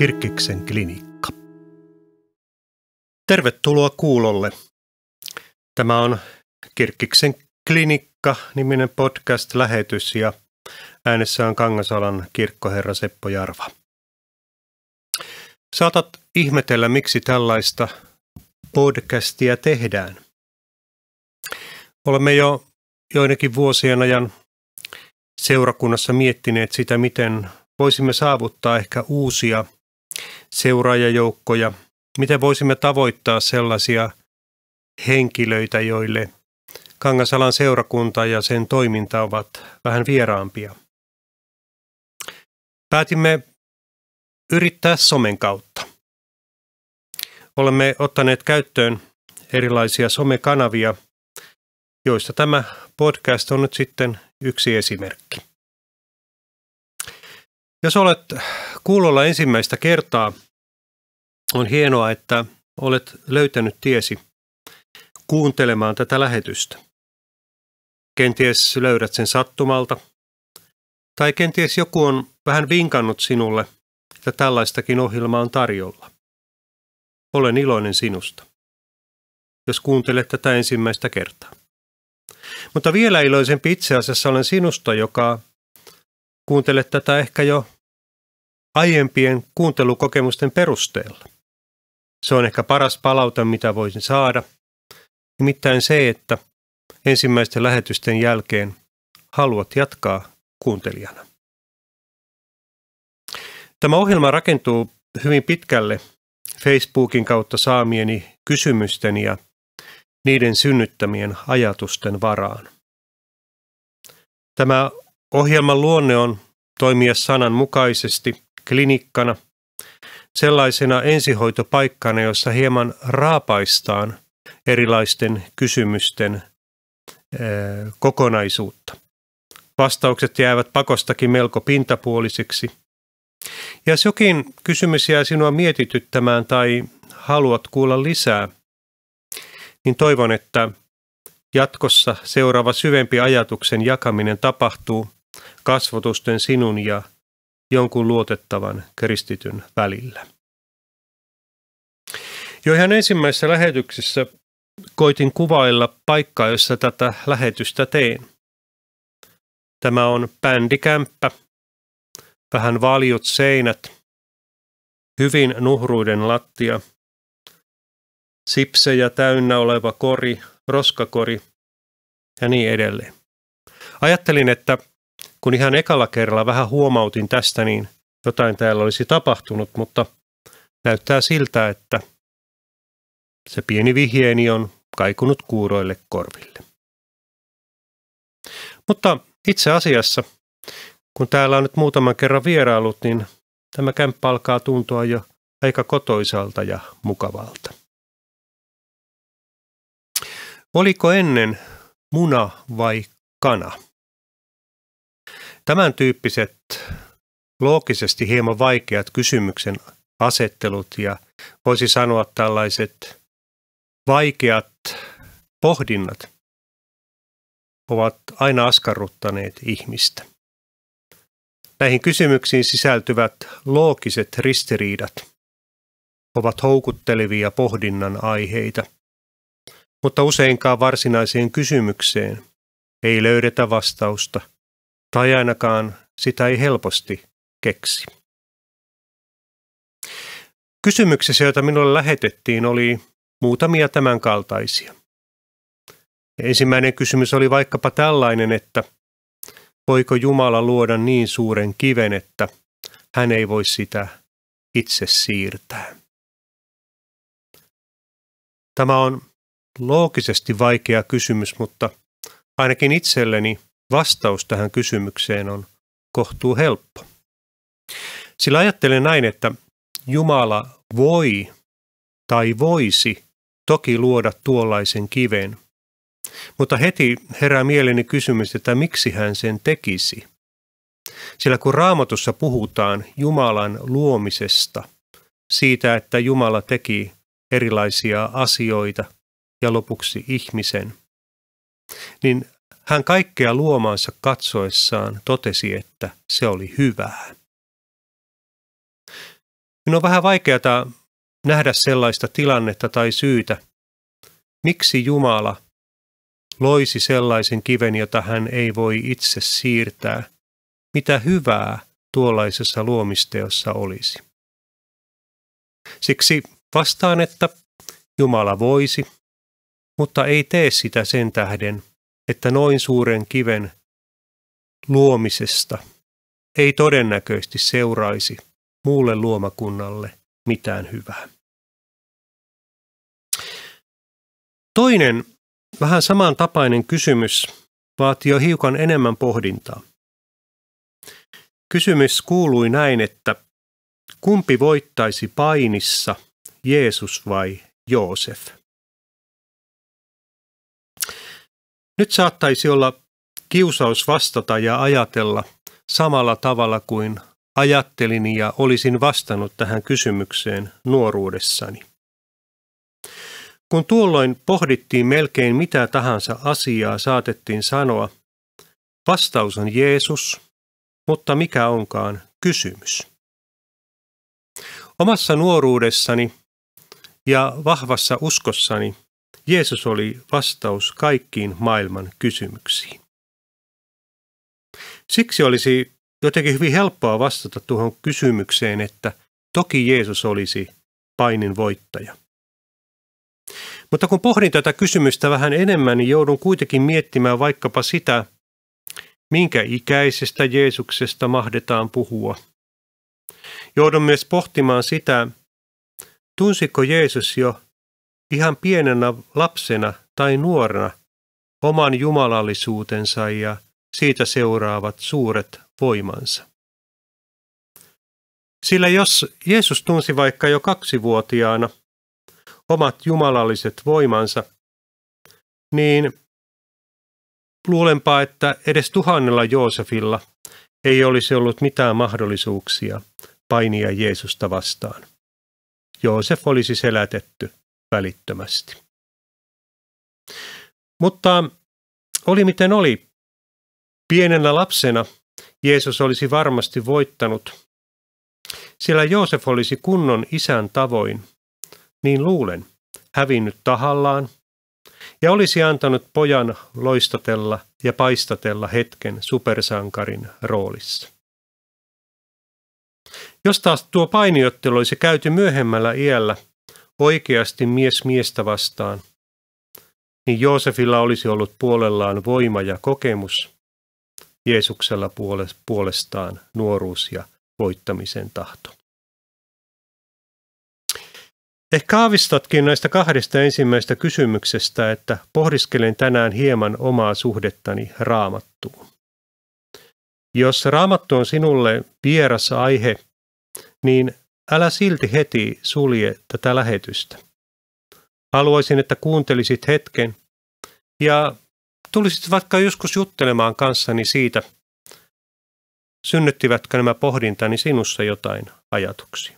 Kirkkiksen klinikka. Tervetuloa kuulolle. Tämä on Kirkkiksen klinikka niminen podcast-lähetys ja äänessä on Kangasalan kirkkoherra Seppo Jarva. Saatat ihmetellä, miksi tällaista podcastia tehdään. Olemme jo joidenkin vuosien ajan seurakunnassa miettineet sitä, miten voisimme saavuttaa ehkä uusia seuraajajoukkoja. Miten voisimme tavoittaa sellaisia henkilöitä, joille Kangasalan seurakunta ja sen toiminta ovat vähän vieraampia? Päätimme yrittää somen kautta. Olemme ottaneet käyttöön erilaisia somekanavia, joista tämä podcast on nyt sitten yksi esimerkki. Jos olet kuulolla ensimmäistä kertaa, on hienoa, että olet löytänyt tiesi kuuntelemaan tätä lähetystä. Kenties löydät sen sattumalta, tai kenties joku on vähän vinkannut sinulle, että tällaistakin ohjelmaa on tarjolla. Olen iloinen sinusta, jos kuuntelet tätä ensimmäistä kertaa. Mutta vielä iloisempi itse asiassa olen sinusta, joka Kuuntelet tätä ehkä jo aiempien kuuntelukokemusten perusteella. Se on ehkä paras palauta, mitä voisin saada. Nimittäin se, että ensimmäisten lähetysten jälkeen haluat jatkaa kuuntelijana. Tämä ohjelma rakentuu hyvin pitkälle Facebookin kautta saamieni kysymysten ja niiden synnyttämien ajatusten varaan. Tämä Ohjelman luonne on toimia sanan mukaisesti klinikkana, sellaisena ensihoitopaikkana, jossa hieman raapaistaan erilaisten kysymysten eh, kokonaisuutta. Vastaukset jäävät pakostakin melko pintapuolisiksi. Ja jos jokin kysymys jää sinua mietityttämään tai haluat kuulla lisää, niin toivon, että jatkossa seuraava syvempi ajatuksen jakaminen tapahtuu – kasvotusten sinun ja jonkun luotettavan kristityn välillä. Jo ihan ensimmäisessä lähetyksessä koitin kuvailla paikkaa, jossa tätä lähetystä teen. Tämä on bändikämppä, vähän valjut seinät, hyvin nuhruiden lattia, sipsejä täynnä oleva kori, roskakori ja niin edelleen. Ajattelin, että kun ihan ekalla kerralla vähän huomautin tästä, niin jotain täällä olisi tapahtunut, mutta näyttää siltä, että se pieni vihjeeni on kaikunut kuuroille korville. Mutta itse asiassa, kun täällä on nyt muutaman kerran vierailut, niin tämä kämppä alkaa tuntua jo aika kotoisalta ja mukavalta. Oliko ennen muna vai kana? Tämän tyyppiset loogisesti hieman vaikeat kysymyksen asettelut ja voisi sanoa tällaiset vaikeat pohdinnat ovat aina askarruttaneet ihmistä. Näihin kysymyksiin sisältyvät loogiset ristiriidat ovat houkuttelevia pohdinnan aiheita, mutta useinkaan varsinaiseen kysymykseen ei löydetä vastausta – tai ainakaan sitä ei helposti keksi. Kysymyksessä, joita minulle lähetettiin, oli muutamia tämän kaltaisia. Ensimmäinen kysymys oli vaikkapa tällainen, että voiko Jumala luoda niin suuren kiven, että hän ei voi sitä itse siirtää. Tämä on loogisesti vaikea kysymys, mutta ainakin itselleni Vastaus tähän kysymykseen on kohtuu helppo. Sillä ajattelen näin, että Jumala voi tai voisi toki luoda tuollaisen kiven. Mutta heti herää mieleni kysymys, että miksi hän sen tekisi. Sillä kun raamatussa puhutaan Jumalan luomisesta, siitä, että Jumala teki erilaisia asioita ja lopuksi ihmisen, niin hän kaikkea luomaansa katsoessaan totesi, että se oli hyvää. Minun on vähän vaikeata nähdä sellaista tilannetta tai syytä, miksi Jumala loisi sellaisen kiven, jota hän ei voi itse siirtää. Mitä hyvää tuollaisessa luomisteossa olisi? Siksi vastaan, että Jumala voisi, mutta ei tee sitä sen tähden, että noin suuren kiven luomisesta ei todennäköisesti seuraisi muulle luomakunnalle mitään hyvää. Toinen vähän samantapainen kysymys vaatii jo hiukan enemmän pohdintaa. Kysymys kuului näin, että kumpi voittaisi painissa, Jeesus vai Joosef? Nyt saattaisi olla kiusaus vastata ja ajatella samalla tavalla kuin ajattelin ja olisin vastannut tähän kysymykseen nuoruudessani. Kun tuolloin pohdittiin melkein mitä tahansa asiaa, saatettiin sanoa, vastaus on Jeesus, mutta mikä onkaan kysymys. Omassa nuoruudessani ja vahvassa uskossani – Jeesus oli vastaus kaikkiin maailman kysymyksiin. Siksi olisi jotenkin hyvin helppoa vastata tuohon kysymykseen, että toki Jeesus olisi painin voittaja. Mutta kun pohdin tätä kysymystä vähän enemmän, niin joudun kuitenkin miettimään vaikkapa sitä, minkä ikäisestä Jeesuksesta mahdetaan puhua. Joudun myös pohtimaan sitä, tunsiko Jeesus jo ihan pienenä lapsena tai nuorena oman jumalallisuutensa ja siitä seuraavat suuret voimansa. Sillä jos Jeesus tunsi vaikka jo kaksivuotiaana omat jumalalliset voimansa, niin luulenpa, että edes tuhannella Joosefilla ei olisi ollut mitään mahdollisuuksia painia Jeesusta vastaan. Joosef olisi selätetty välittömästi. Mutta oli miten oli. Pienenä lapsena Jeesus olisi varmasti voittanut, sillä Joosef olisi kunnon isän tavoin, niin luulen, hävinnyt tahallaan ja olisi antanut pojan loistatella ja paistatella hetken supersankarin roolissa. Jos taas tuo painiottelu olisi käyty myöhemmällä iällä – oikeasti mies miestä vastaan, niin Joosefilla olisi ollut puolellaan voima ja kokemus, Jeesuksella puolestaan nuoruus ja voittamisen tahto. Ehkä aavistatkin näistä kahdesta ensimmäistä kysymyksestä, että pohdiskelen tänään hieman omaa suhdettani raamattuun. Jos raamattu on sinulle vieras aihe, niin älä silti heti sulje tätä lähetystä. Haluaisin, että kuuntelisit hetken ja tulisit vaikka joskus juttelemaan kanssani siitä, synnyttivätkö nämä pohdintani sinussa jotain ajatuksia.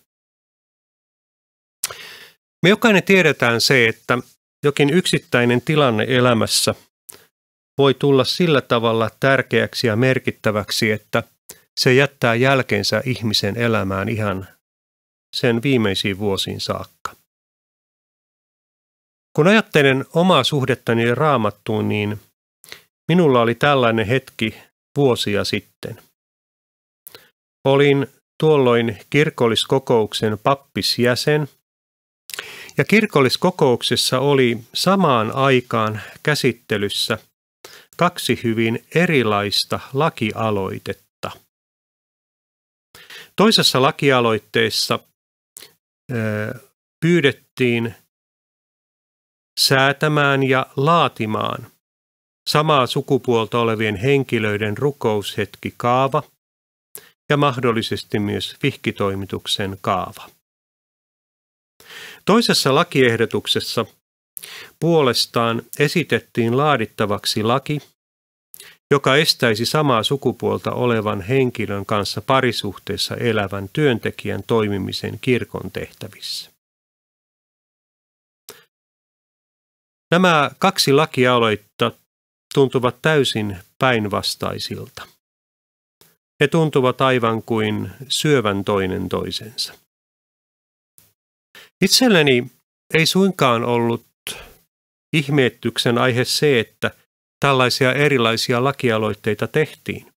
Me jokainen tiedetään se, että jokin yksittäinen tilanne elämässä voi tulla sillä tavalla tärkeäksi ja merkittäväksi, että se jättää jälkensä ihmisen elämään ihan sen viimeisiin vuosiin saakka. Kun ajattelen omaa suhdettani raamattuun, niin minulla oli tällainen hetki vuosia sitten. Olin tuolloin kirkolliskokouksen pappisjäsen, ja kirkolliskokouksessa oli samaan aikaan käsittelyssä kaksi hyvin erilaista lakialoitetta. Toisessa lakialoitteessa pyydettiin säätämään ja laatimaan samaa sukupuolta olevien henkilöiden rukoushetki kaava ja mahdollisesti myös vihkitoimituksen kaava. Toisessa lakiehdotuksessa puolestaan esitettiin laadittavaksi laki – joka estäisi samaa sukupuolta olevan henkilön kanssa parisuhteessa elävän työntekijän toimimisen kirkon tehtävissä. Nämä kaksi lakialoitta tuntuvat täysin päinvastaisilta. He tuntuvat aivan kuin syövän toinen toisensa. Itselleni ei suinkaan ollut ihmeettyksen aihe se, että – tällaisia erilaisia lakialoitteita tehtiin.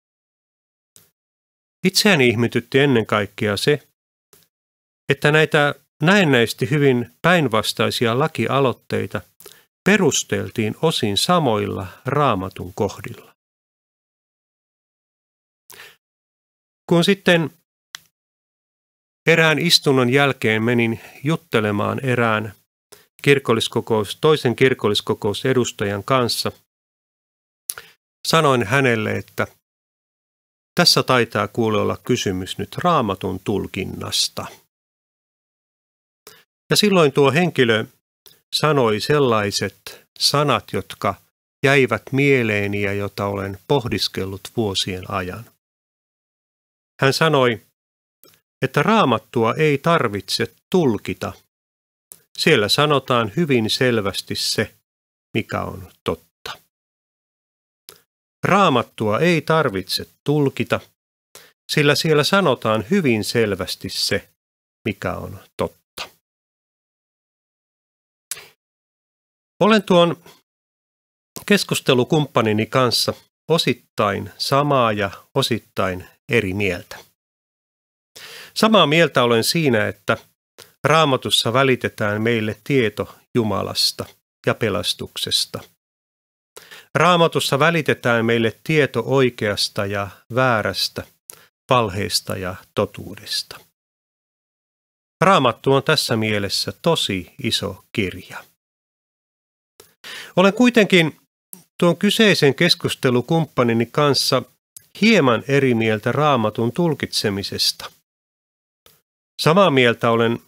Itseäni ihmetytti ennen kaikkea se, että näitä näennäisesti hyvin päinvastaisia lakialoitteita perusteltiin osin samoilla raamatun kohdilla. Kun sitten erään istunnon jälkeen menin juttelemaan erään kirkolliskokous, toisen kirkolliskokousedustajan kanssa – Sanoin hänelle, että tässä taitaa kuule olla kysymys nyt raamatun tulkinnasta. Ja silloin tuo henkilö sanoi sellaiset sanat, jotka jäivät mieleeni ja jota olen pohdiskellut vuosien ajan. Hän sanoi, että raamattua ei tarvitse tulkita. Siellä sanotaan hyvin selvästi se, mikä on totta. Raamattua ei tarvitse tulkita, sillä siellä sanotaan hyvin selvästi se, mikä on totta. Olen tuon keskustelukumppanini kanssa osittain samaa ja osittain eri mieltä. Samaa mieltä olen siinä, että Raamatussa välitetään meille tieto Jumalasta ja pelastuksesta – Raamatussa välitetään meille tieto oikeasta ja väärästä, valheista ja totuudesta. Raamattu on tässä mielessä tosi iso kirja. Olen kuitenkin tuon kyseisen keskustelukumppanini kanssa hieman eri mieltä raamatun tulkitsemisesta. Samaa mieltä olen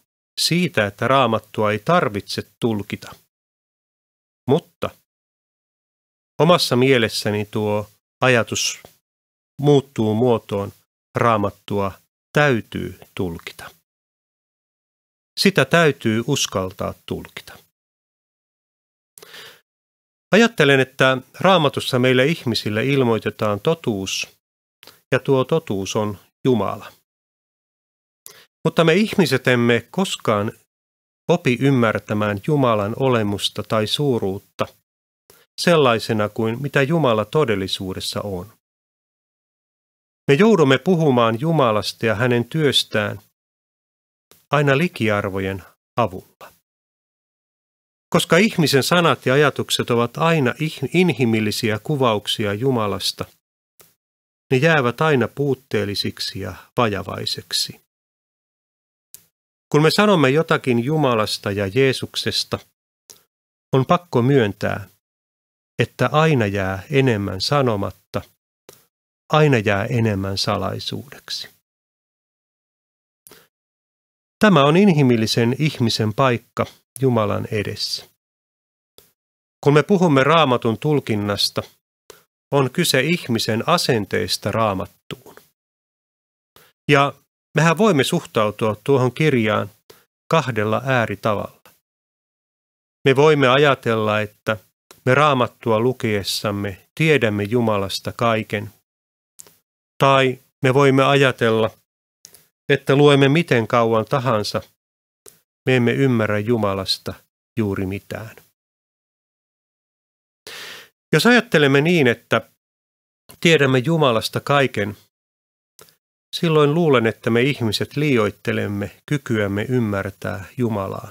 siitä, että raamattua ei tarvitse tulkita. Mutta – omassa mielessäni tuo ajatus muuttuu muotoon raamattua täytyy tulkita. Sitä täytyy uskaltaa tulkita. Ajattelen, että raamatussa meille ihmisille ilmoitetaan totuus, ja tuo totuus on Jumala. Mutta me ihmiset emme koskaan opi ymmärtämään Jumalan olemusta tai suuruutta – sellaisena kuin mitä Jumala todellisuudessa on. Me joudumme puhumaan Jumalasta ja hänen työstään aina likiarvojen avulla. Koska ihmisen sanat ja ajatukset ovat aina inhimillisiä kuvauksia Jumalasta, ne jäävät aina puutteellisiksi ja vajavaiseksi. Kun me sanomme jotakin Jumalasta ja Jeesuksesta, on pakko myöntää, että aina jää enemmän sanomatta, aina jää enemmän salaisuudeksi. Tämä on inhimillisen ihmisen paikka Jumalan edessä. Kun me puhumme raamatun tulkinnasta, on kyse ihmisen asenteista raamattuun. Ja mehän voimme suhtautua tuohon kirjaan kahdella ääritavalla. Me voimme ajatella, että me raamattua lukiessamme tiedämme Jumalasta kaiken. Tai me voimme ajatella, että luemme miten kauan tahansa, me emme ymmärrä Jumalasta juuri mitään. Jos ajattelemme niin, että tiedämme Jumalasta kaiken, silloin luulen, että me ihmiset liioittelemme kykyämme ymmärtää Jumalaa.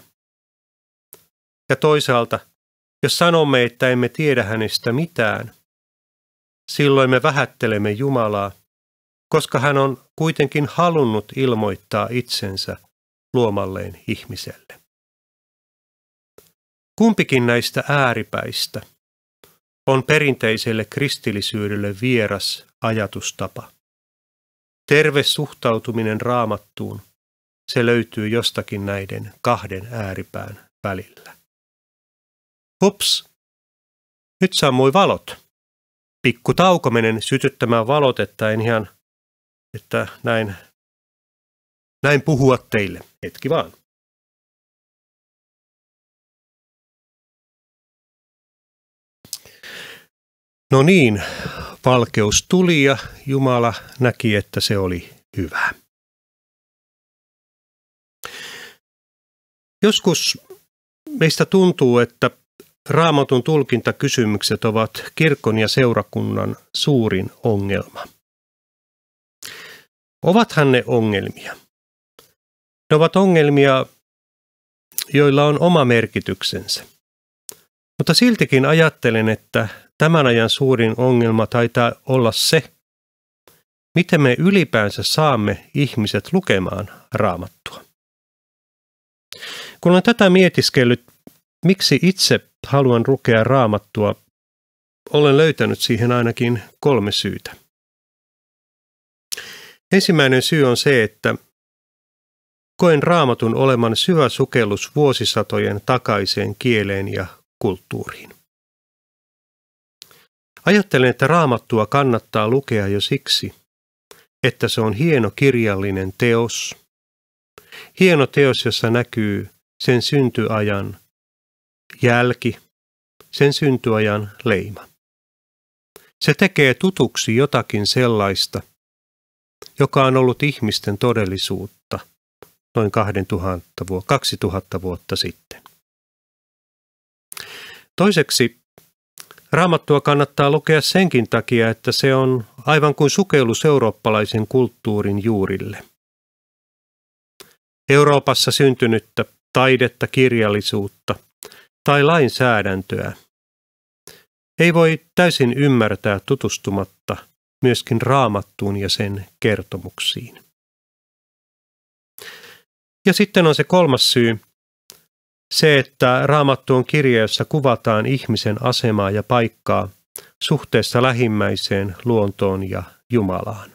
Ja toisaalta jos sanomme, että emme tiedä hänestä mitään, silloin me vähättelemme Jumalaa, koska hän on kuitenkin halunnut ilmoittaa itsensä luomalleen ihmiselle. Kumpikin näistä ääripäistä on perinteiselle kristillisyydelle vieras ajatustapa. Terve suhtautuminen raamattuun, se löytyy jostakin näiden kahden ääripään välillä. Hups, nyt sammui valot. Pikku tauko menen sytyttämään valot, että en ihan, että näin, näin puhua teille. Hetki vaan. No niin, valkeus tuli ja Jumala näki, että se oli hyvä. Joskus meistä tuntuu, että Raamatun tulkintakysymykset ovat kirkon ja seurakunnan suurin ongelma. Ovathan ne ongelmia. Ne ovat ongelmia, joilla on oma merkityksensä. Mutta siltikin ajattelen, että tämän ajan suurin ongelma taitaa olla se, miten me ylipäänsä saamme ihmiset lukemaan raamattua. Kun olen tätä mietiskellyt Miksi itse haluan lukea raamattua? Olen löytänyt siihen ainakin kolme syytä. Ensimmäinen syy on se, että koen raamatun oleman syvä sukellus vuosisatojen takaiseen kieleen ja kulttuuriin. Ajattelen, että raamattua kannattaa lukea jo siksi, että se on hieno kirjallinen teos. Hieno teos, jossa näkyy sen syntyajan jälki, sen syntyajan leima. Se tekee tutuksi jotakin sellaista, joka on ollut ihmisten todellisuutta noin 2000 vuotta, 2000 vuotta sitten. Toiseksi Raamattua kannattaa lukea senkin takia, että se on aivan kuin sukellus eurooppalaisen kulttuurin juurille. Euroopassa syntynyttä taidetta, kirjallisuutta – tai lainsäädäntöä. Ei voi täysin ymmärtää tutustumatta myöskin raamattuun ja sen kertomuksiin. Ja sitten on se kolmas syy, se, että raamattu on kirja, jossa kuvataan ihmisen asemaa ja paikkaa suhteessa lähimmäiseen, luontoon ja Jumalaan.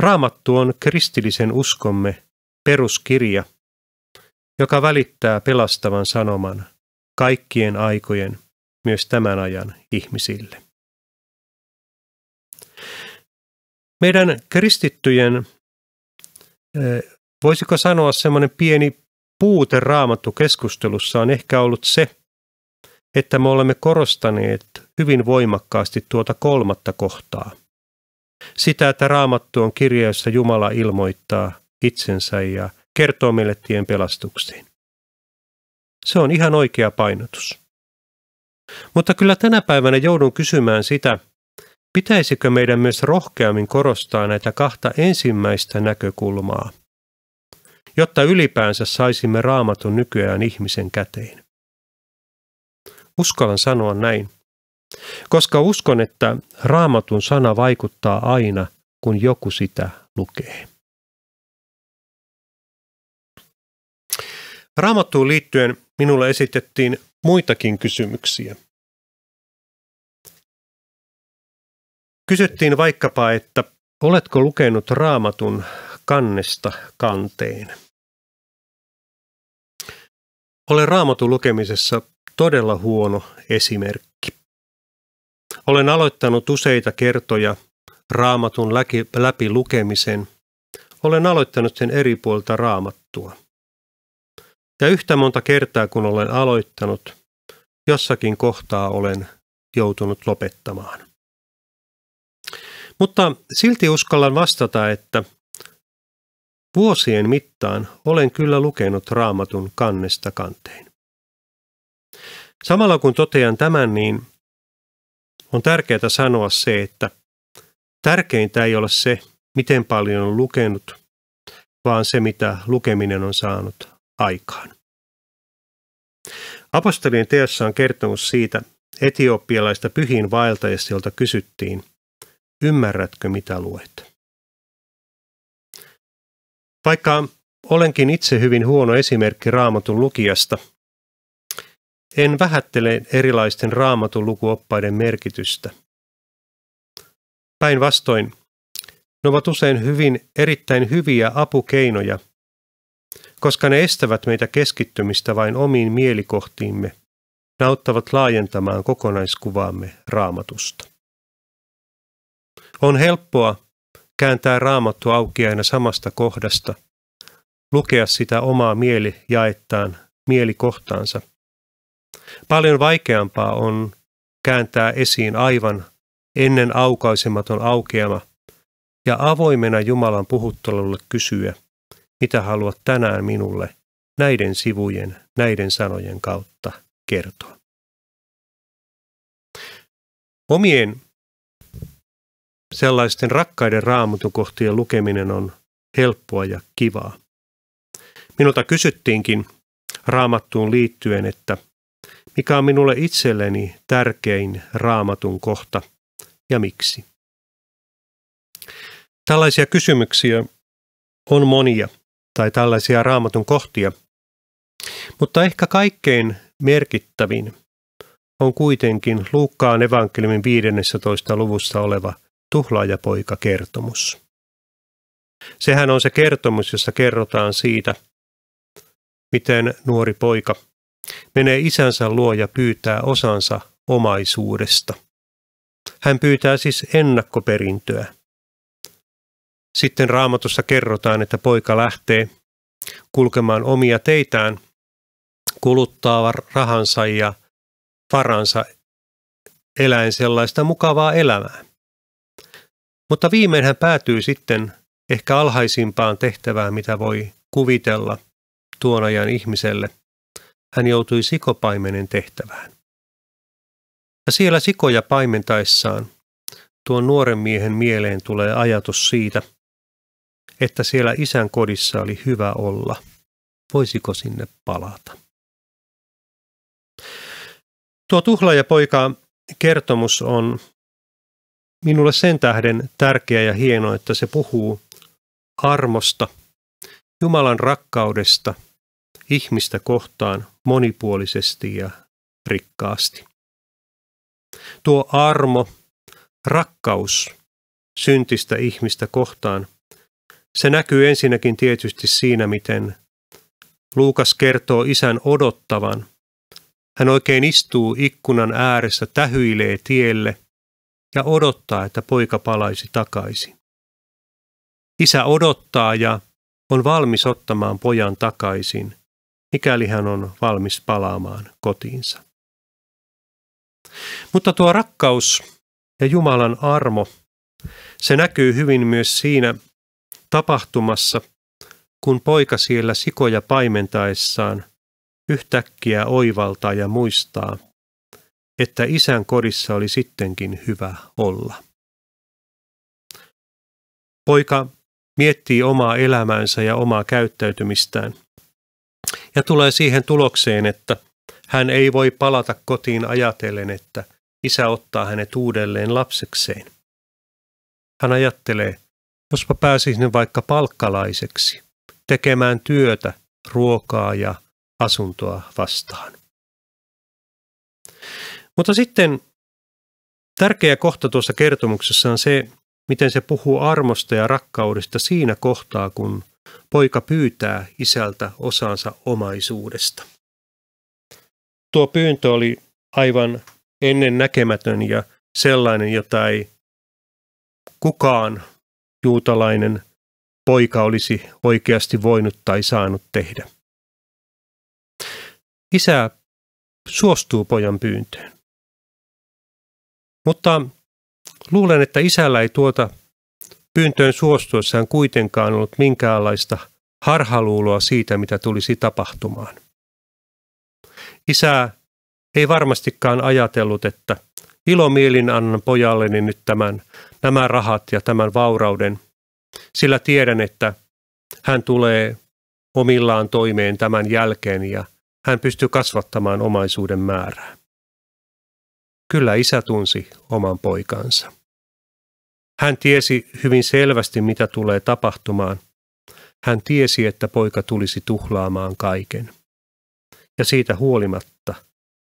Raamattu on kristillisen uskomme peruskirja – joka välittää pelastavan sanoman kaikkien aikojen, myös tämän ajan ihmisille. Meidän kristittyjen, e, voisiko sanoa semmoinen pieni puute raamattu keskustelussa on ehkä ollut se, että me olemme korostaneet hyvin voimakkaasti tuota kolmatta kohtaa. Sitä, että raamattu on kirja, jossa Jumala ilmoittaa itsensä ja kertoo meille tien pelastuksiin. Se on ihan oikea painotus. Mutta kyllä tänä päivänä joudun kysymään sitä, pitäisikö meidän myös rohkeammin korostaa näitä kahta ensimmäistä näkökulmaa, jotta ylipäänsä saisimme raamatun nykyään ihmisen käteen. Uskallan sanoa näin, koska uskon, että raamatun sana vaikuttaa aina, kun joku sitä lukee. Raamattuun liittyen minulle esitettiin muitakin kysymyksiä. Kysyttiin vaikkapa, että oletko lukenut raamatun kannesta kanteen? Olen raamatun lukemisessa todella huono esimerkki. Olen aloittanut useita kertoja raamatun läpi lukemisen. Olen aloittanut sen eri puolta raamattua. Ja yhtä monta kertaa kun olen aloittanut, jossakin kohtaa olen joutunut lopettamaan. Mutta silti uskallan vastata, että vuosien mittaan olen kyllä lukenut raamatun kannesta kanteen. Samalla kun totean tämän, niin on tärkeää sanoa se, että tärkeintä ei ole se, miten paljon on lukenut, vaan se, mitä lukeminen on saanut aikaan. Apostolien teossa on kertomus siitä etiopialaista pyhiin vaeltajista, jolta kysyttiin, ymmärrätkö mitä luet? Vaikka olenkin itse hyvin huono esimerkki raamatun lukijasta, en vähättele erilaisten raamatun lukuoppaiden merkitystä. Päinvastoin, ne ovat usein hyvin erittäin hyviä apukeinoja – koska ne estävät meitä keskittymistä vain omiin mielikohtiimme ne auttavat laajentamaan kokonaiskuvaamme raamatusta. On helppoa kääntää raamattu auki aina samasta kohdasta, lukea sitä omaa mieli jaettaan mielikohtaansa. Paljon vaikeampaa on kääntää esiin aivan ennen aukaisematon aukeama ja avoimena Jumalan puhuttelulle kysyä, mitä haluat tänään minulle näiden sivujen, näiden sanojen kautta kertoa. Omien sellaisten rakkaiden raamatukohtien lukeminen on helppoa ja kivaa. Minulta kysyttiinkin raamattuun liittyen, että mikä on minulle itselleni tärkein raamatun kohta ja miksi. Tällaisia kysymyksiä on monia – tai tällaisia raamatun kohtia. Mutta ehkä kaikkein merkittävin on kuitenkin Luukkaan evankeliumin 15. luvussa oleva tuhlaajapoika-kertomus. Sehän on se kertomus, jossa kerrotaan siitä, miten nuori poika menee isänsä luo ja pyytää osansa omaisuudesta. Hän pyytää siis ennakkoperintöä. Sitten raamatussa kerrotaan, että poika lähtee kulkemaan omia teitään, kuluttaa rahansa ja varansa eläen sellaista mukavaa elämää. Mutta viimein hän päätyy sitten ehkä alhaisimpaan tehtävään, mitä voi kuvitella tuon ajan ihmiselle. Hän joutui sikopaimenen tehtävään. Ja siellä sikoja paimentaessaan tuon nuoren miehen mieleen tulee ajatus siitä – että siellä isän kodissa oli hyvä olla. Voisiko sinne palata? Tuo tuhlaaja poika kertomus on minulle sen tähden tärkeä ja hieno, että se puhuu armosta, Jumalan rakkaudesta, ihmistä kohtaan monipuolisesti ja rikkaasti. Tuo armo, rakkaus syntistä ihmistä kohtaan se näkyy ensinnäkin tietysti siinä, miten Luukas kertoo isän odottavan. Hän oikein istuu ikkunan ääressä, tähyilee tielle ja odottaa, että poika palaisi takaisin. Isä odottaa ja on valmis ottamaan pojan takaisin, mikäli hän on valmis palaamaan kotiinsa. Mutta tuo rakkaus ja Jumalan armo, se näkyy hyvin myös siinä, tapahtumassa, kun poika siellä sikoja paimentaessaan yhtäkkiä oivaltaa ja muistaa, että isän kodissa oli sittenkin hyvä olla. Poika miettii omaa elämäänsä ja omaa käyttäytymistään ja tulee siihen tulokseen, että hän ei voi palata kotiin ajatellen, että isä ottaa hänet uudelleen lapsekseen. Hän ajattelee, jospa pääsisin vaikka palkkalaiseksi, tekemään työtä, ruokaa ja asuntoa vastaan. Mutta sitten tärkeä kohta tuossa kertomuksessa on se, miten se puhuu armosta ja rakkaudesta siinä kohtaa, kun poika pyytää isältä osansa omaisuudesta. Tuo pyyntö oli aivan ennen näkemätön ja sellainen, jota ei kukaan juutalainen poika olisi oikeasti voinut tai saanut tehdä. Isä suostuu pojan pyyntöön. Mutta luulen, että isällä ei tuota pyyntöön suostuessaan kuitenkaan ollut minkäänlaista harhaluuloa siitä, mitä tulisi tapahtumaan. Isä ei varmastikaan ajatellut, että – Ilomielin annan pojalleni niin nyt tämän, nämä rahat ja tämän vaurauden, sillä tiedän, että hän tulee omillaan toimeen tämän jälkeen ja hän pystyy kasvattamaan omaisuuden määrää. Kyllä isä tunsi oman poikansa. Hän tiesi hyvin selvästi, mitä tulee tapahtumaan. Hän tiesi, että poika tulisi tuhlaamaan kaiken. Ja siitä huolimatta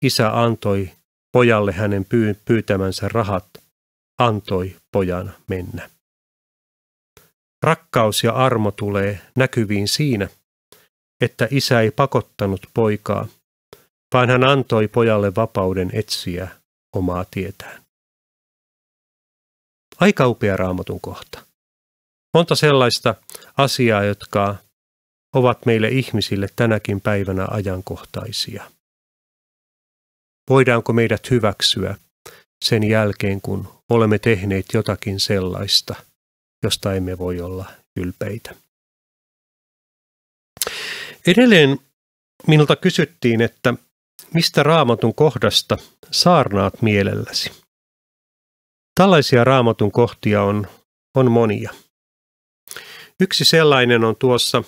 isä antoi pojalle hänen pyytämänsä rahat, antoi pojan mennä. Rakkaus ja armo tulee näkyviin siinä, että isä ei pakottanut poikaa, vaan hän antoi pojalle vapauden etsiä omaa tietään. Aika upea raamatun kohta. Monta sellaista asiaa, jotka ovat meille ihmisille tänäkin päivänä ajankohtaisia. Voidaanko meidät hyväksyä sen jälkeen, kun olemme tehneet jotakin sellaista, josta emme voi olla ylpeitä? Edelleen minulta kysyttiin, että mistä raamatun kohdasta saarnaat mielelläsi? Tällaisia raamatun kohtia on, on monia. Yksi sellainen on tuossa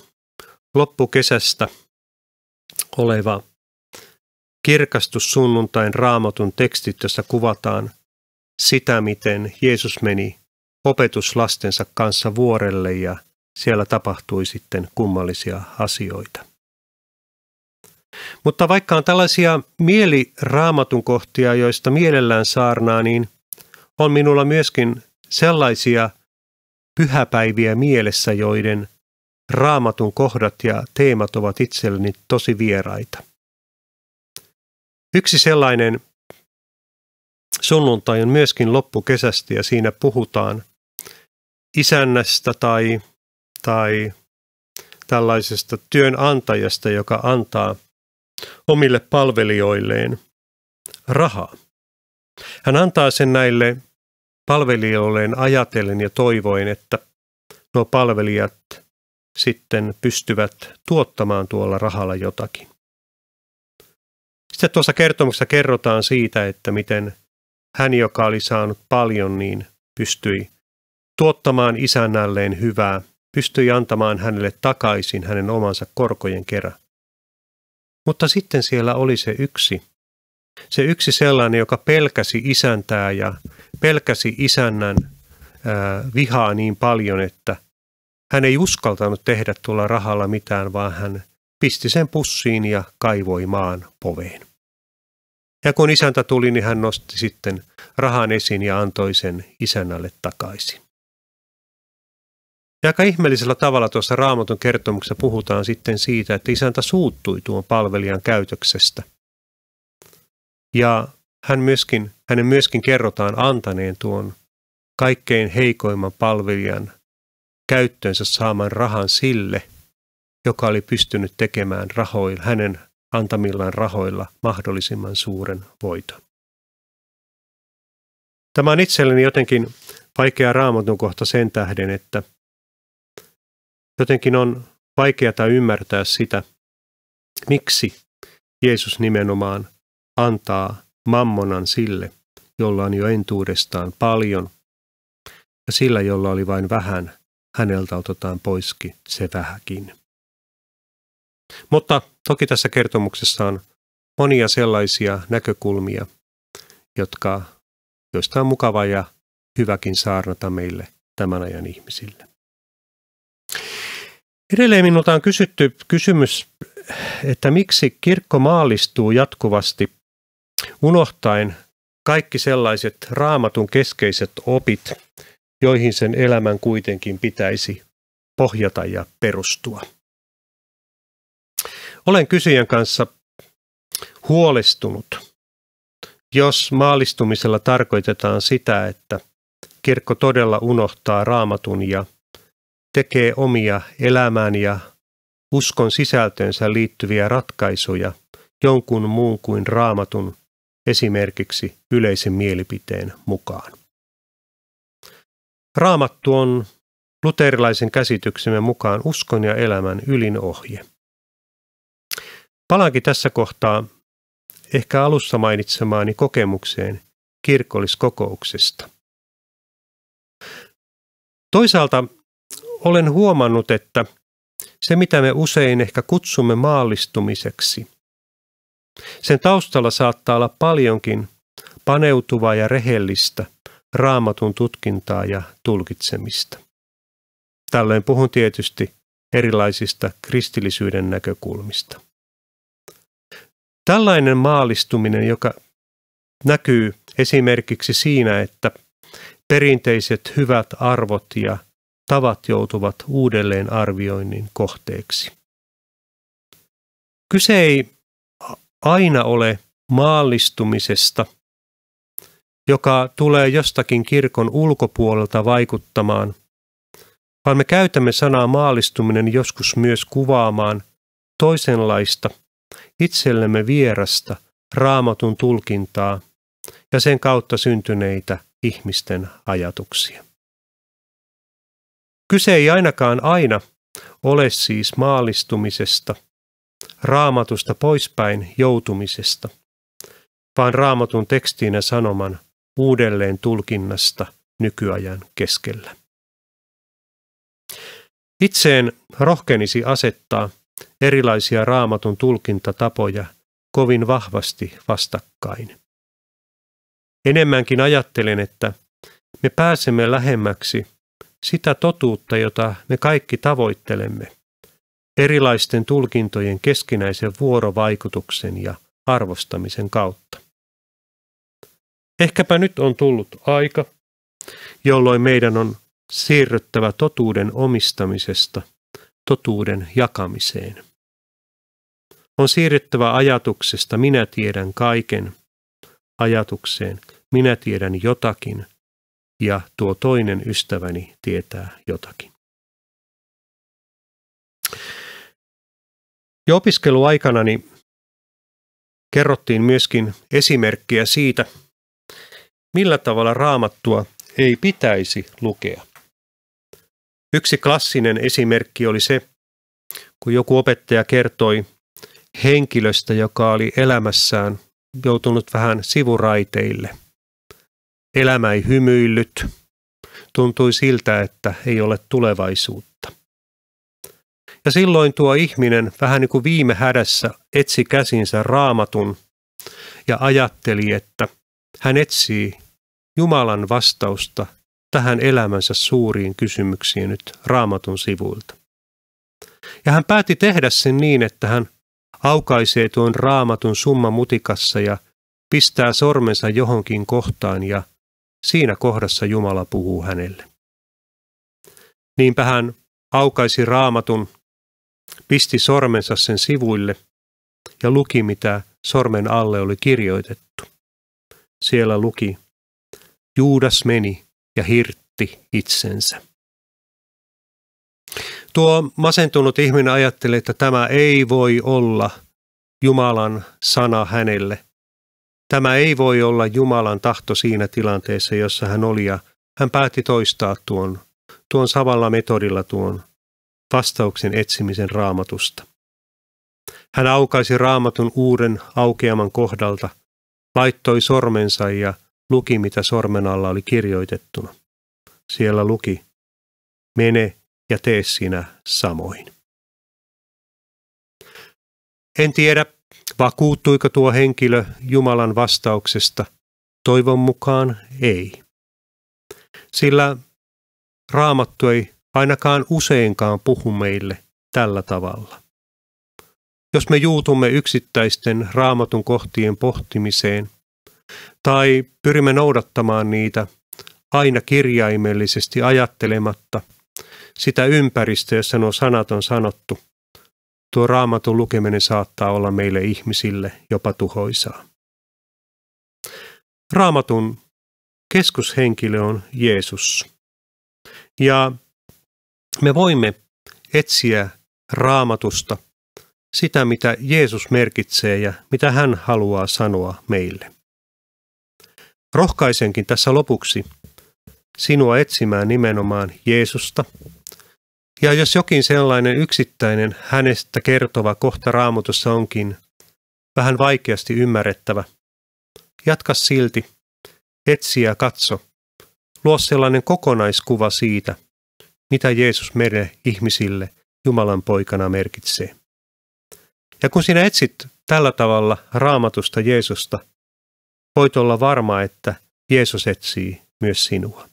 loppukesästä oleva kirkastussunnuntain raamatun tekstit, jossa kuvataan sitä, miten Jeesus meni opetuslastensa kanssa vuorelle ja siellä tapahtui sitten kummallisia asioita. Mutta vaikka on tällaisia mieliraamatun kohtia, joista mielellään saarnaa, niin on minulla myöskin sellaisia pyhäpäiviä mielessä, joiden raamatun kohdat ja teemat ovat itselleni tosi vieraita. Yksi sellainen sunnuntai on myöskin loppukesästä ja siinä puhutaan isännästä tai, tai tällaisesta työnantajasta, joka antaa omille palvelijoilleen rahaa. Hän antaa sen näille palvelijoilleen ajatellen ja toivoen, että nuo palvelijat sitten pystyvät tuottamaan tuolla rahalla jotakin. Sitten tuossa kertomuksessa kerrotaan siitä, että miten hän, joka oli saanut paljon, niin pystyi tuottamaan isännälleen hyvää, pystyi antamaan hänelle takaisin hänen omansa korkojen kerran. Mutta sitten siellä oli se yksi, se yksi sellainen, joka pelkäsi isäntää ja pelkäsi isännän ää, vihaa niin paljon, että hän ei uskaltanut tehdä tuolla rahalla mitään, vaan hän pisti sen pussiin ja kaivoi maan poveen. Ja kun isäntä tuli, niin hän nosti sitten rahan esiin ja antoi sen isännälle takaisin. Ja aika ihmeellisellä tavalla tuossa raamatun kertomuksessa puhutaan sitten siitä, että isäntä suuttui tuon palvelijan käytöksestä. Ja hän myöskin, hänen myöskin kerrotaan antaneen tuon kaikkein heikoimman palvelijan käyttöönsä saaman rahan sille, joka oli pystynyt tekemään rahoilla, hänen antamillaan rahoilla mahdollisimman suuren voiton. Tämä on itselleni jotenkin vaikea raamatun kohta sen tähden, että jotenkin on vaikeata ymmärtää sitä, miksi Jeesus nimenomaan antaa mammonan sille, jolla on jo entuudestaan paljon, ja sillä, jolla oli vain vähän, häneltä otetaan poiskin se vähäkin. Mutta toki tässä kertomuksessa on monia sellaisia näkökulmia, jotka, joista on mukava ja hyväkin saarnata meille tämän ajan ihmisille. Edelleen minulta on kysytty kysymys, että miksi kirkko maallistuu jatkuvasti unohtaen kaikki sellaiset raamatun keskeiset opit, joihin sen elämän kuitenkin pitäisi pohjata ja perustua. Olen kysyjän kanssa huolestunut, jos maalistumisella tarkoitetaan sitä, että kirkko todella unohtaa raamatun ja tekee omia elämään ja uskon sisältöönsä liittyviä ratkaisuja jonkun muun kuin raamatun esimerkiksi yleisen mielipiteen mukaan. Raamattu on luterilaisen käsityksemme mukaan uskon ja elämän ylin ohje. Palaankin tässä kohtaa ehkä alussa mainitsemaani kokemukseen kirkolliskokouksesta. Toisaalta olen huomannut, että se mitä me usein ehkä kutsumme maallistumiseksi, sen taustalla saattaa olla paljonkin paneutuvaa ja rehellistä raamatun tutkintaa ja tulkitsemista. Tällöin puhun tietysti erilaisista kristillisyyden näkökulmista. Tällainen maalistuminen, joka näkyy esimerkiksi siinä, että perinteiset hyvät arvot ja tavat joutuvat uudelleen arvioinnin kohteeksi. Kyse ei aina ole maallistumisesta, joka tulee jostakin kirkon ulkopuolelta vaikuttamaan, vaan me käytämme sanaa maallistuminen joskus myös kuvaamaan toisenlaista – itsellemme vierasta raamatun tulkintaa ja sen kautta syntyneitä ihmisten ajatuksia. Kyse ei ainakaan aina ole siis maalistumisesta, raamatusta poispäin joutumisesta, vaan raamatun tekstinä sanoman uudelleen tulkinnasta nykyajan keskellä. Itseen rohkenisi asettaa – erilaisia raamatun tulkintatapoja kovin vahvasti vastakkain. Enemmänkin ajattelen, että me pääsemme lähemmäksi sitä totuutta, jota me kaikki tavoittelemme, erilaisten tulkintojen keskinäisen vuorovaikutuksen ja arvostamisen kautta. Ehkäpä nyt on tullut aika, jolloin meidän on siirryttävä totuuden omistamisesta totuuden jakamiseen. On siirrettävä ajatuksesta minä tiedän kaiken ajatukseen minä tiedän jotakin ja tuo toinen ystäväni tietää jotakin. Jo opiskeluaikanani kerrottiin myöskin esimerkkiä siitä, millä tavalla raamattua ei pitäisi lukea. Yksi klassinen esimerkki oli se, kun joku opettaja kertoi henkilöstä, joka oli elämässään joutunut vähän sivuraiteille. Elämä ei hymyillyt, tuntui siltä, että ei ole tulevaisuutta. Ja silloin tuo ihminen vähän niin kuin viime hädässä etsi käsinsä raamatun ja ajatteli, että hän etsii Jumalan vastausta tähän elämänsä suuriin kysymyksiin nyt raamatun sivuilta. Ja hän päätti tehdä sen niin, että hän aukaisee tuon raamatun summa mutikassa ja pistää sormensa johonkin kohtaan ja siinä kohdassa Jumala puhuu hänelle. Niinpä hän aukaisi raamatun, pisti sormensa sen sivuille ja luki, mitä sormen alle oli kirjoitettu. Siellä luki, Juudas meni, ja hirtti itsensä. Tuo masentunut ihminen ajatteli, että tämä ei voi olla Jumalan sana hänelle. Tämä ei voi olla Jumalan tahto siinä tilanteessa, jossa hän oli, ja hän päätti toistaa tuon, tuon samalla metodilla tuon vastauksen etsimisen raamatusta. Hän aukaisi raamatun uuden aukeaman kohdalta, laittoi sormensa ja luki, mitä sormen alla oli kirjoitettuna. Siellä luki, mene ja tee sinä samoin. En tiedä, vakuuttuiko tuo henkilö Jumalan vastauksesta. Toivon mukaan ei. Sillä raamattu ei ainakaan useinkaan puhu meille tällä tavalla. Jos me juutumme yksittäisten raamatun kohtien pohtimiseen – tai pyrimme noudattamaan niitä aina kirjaimellisesti ajattelematta sitä ympäristöä, jossa nuo sanat on sanottu. Tuo raamatun lukeminen saattaa olla meille ihmisille jopa tuhoisaa. Raamatun keskushenkilö on Jeesus. Ja me voimme etsiä raamatusta sitä, mitä Jeesus merkitsee ja mitä hän haluaa sanoa meille. Rohkaisenkin tässä lopuksi sinua etsimään nimenomaan Jeesusta. Ja jos jokin sellainen yksittäinen hänestä kertova kohta raamatussa onkin vähän vaikeasti ymmärrettävä, jatka silti, etsi ja katso, luo sellainen kokonaiskuva siitä, mitä Jeesus meille ihmisille Jumalan poikana merkitsee. Ja kun sinä etsit tällä tavalla raamatusta Jeesusta – voit olla varma, että Jeesus etsii myös sinua.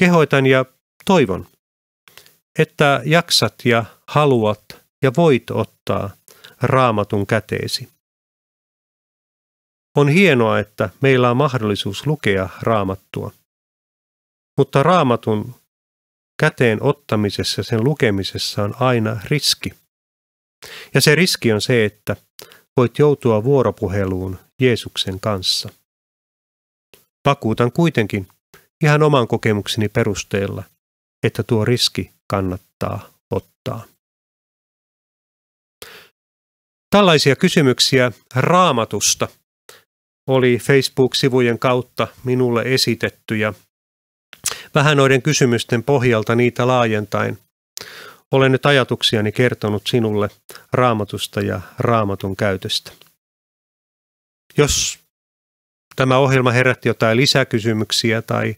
Kehoitan ja toivon, että jaksat ja haluat ja voit ottaa raamatun käteesi. On hienoa, että meillä on mahdollisuus lukea raamattua. Mutta raamatun käteen ottamisessa, sen lukemisessa on aina riski. Ja se riski on se, että voit joutua vuoropuheluun Jeesuksen kanssa. Vakuutan kuitenkin, ihan oman kokemukseni perusteella, että tuo riski kannattaa ottaa. Tällaisia kysymyksiä raamatusta oli Facebook-sivujen kautta minulle esitetty ja vähän noiden kysymysten pohjalta niitä laajentain. Olen nyt ajatuksiani kertonut sinulle raamatusta ja raamatun käytöstä. Jos tämä ohjelma herätti jotain lisäkysymyksiä tai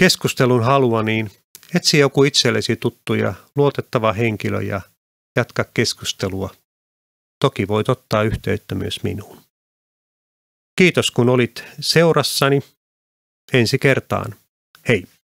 keskustelun halua, niin etsi joku itsellesi tuttu ja luotettava henkilö ja jatka keskustelua. Toki voit ottaa yhteyttä myös minuun. Kiitos kun olit seurassani. Ensi kertaan. Hei!